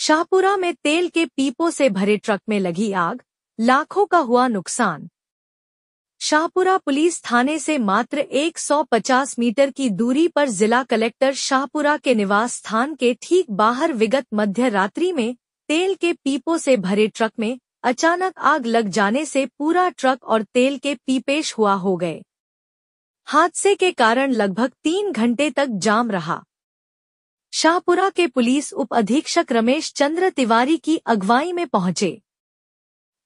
शाहपुरा में तेल के पीपों से भरे ट्रक में लगी आग लाखों का हुआ नुकसान शाहपुरा पुलिस थाने से मात्र 150 मीटर की दूरी पर जिला कलेक्टर शाहपुरा के निवास स्थान के ठीक बाहर विगत मध्य रात्रि में तेल के पीपों से भरे ट्रक में अचानक आग लग जाने से पूरा ट्रक और तेल के पीपेश हुआ हो गए हादसे के कारण लगभग तीन घंटे तक जाम रहा शाहपुरा के पुलिस उप अधीक्षक रमेश चंद्र तिवारी की अगुवाई में पहुंचे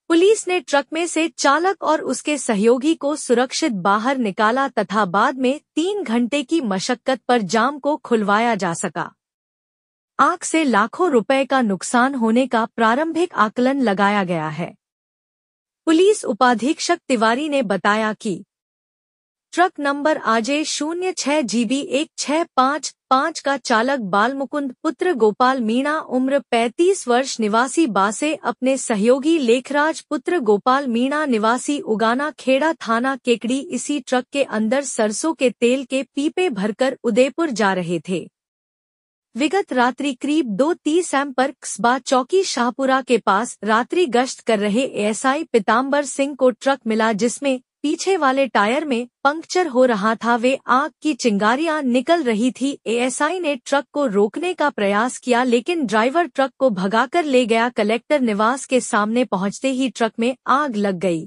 पुलिस ने ट्रक में से चालक और उसके सहयोगी को सुरक्षित बाहर निकाला तथा बाद में तीन घंटे की मशक्कत पर जाम को खुलवाया जा सका आग से लाखों रुपए का नुकसान होने का प्रारंभिक आकलन लगाया गया है पुलिस उपाधीक्षक तिवारी ने बताया कि ट्रक नंबर आजे शून्य छह जीबी एक छह पाँच पाँच का चालक बालमुकुंद पुत्र गोपाल मीणा उम्र 35 वर्ष निवासी बासे अपने सहयोगी लेखराज पुत्र गोपाल मीणा निवासी उगाना खेड़ा थाना केकड़ी इसी ट्रक के अंदर सरसों के तेल के पीपे भरकर उदयपुर जा रहे थे विगत रात्रि करीब दो तीस एम पर कस्बा चौकी शाहपुरा के पास रात्रि गश्त कर रहे एसआई पिताम्बर सिंह को ट्रक मिला जिसमें पीछे वाले टायर में पंक्चर हो रहा था वे आग की चिंगारियां निकल रही थी एएसआई ने ट्रक को रोकने का प्रयास किया लेकिन ड्राइवर ट्रक को भगाकर ले गया कलेक्टर निवास के सामने पहुंचते ही ट्रक में आग लग गई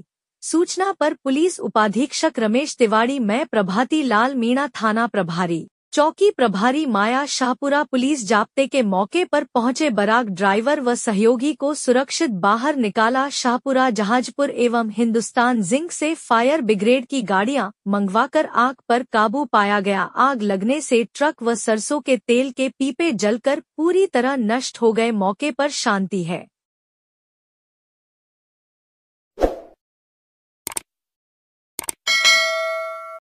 सूचना पर पुलिस उपाधीक्षक रमेश तिवाड़ी मैं प्रभाती लाल मीणा थाना प्रभारी चौकी प्रभारी माया शाहपुरा पुलिस जाप्ते के मौके पर पहुंचे बराग ड्राइवर व सहयोगी को सुरक्षित बाहर निकाला शाहपुरा जहाजपुर एवं हिंदुस्तान जिंक से फायर ब्रिगेड की गाड़ियां मंगवाकर आग पर काबू पाया गया आग लगने से ट्रक व सरसों के तेल के पीपे जलकर पूरी तरह नष्ट हो गए मौके पर शांति है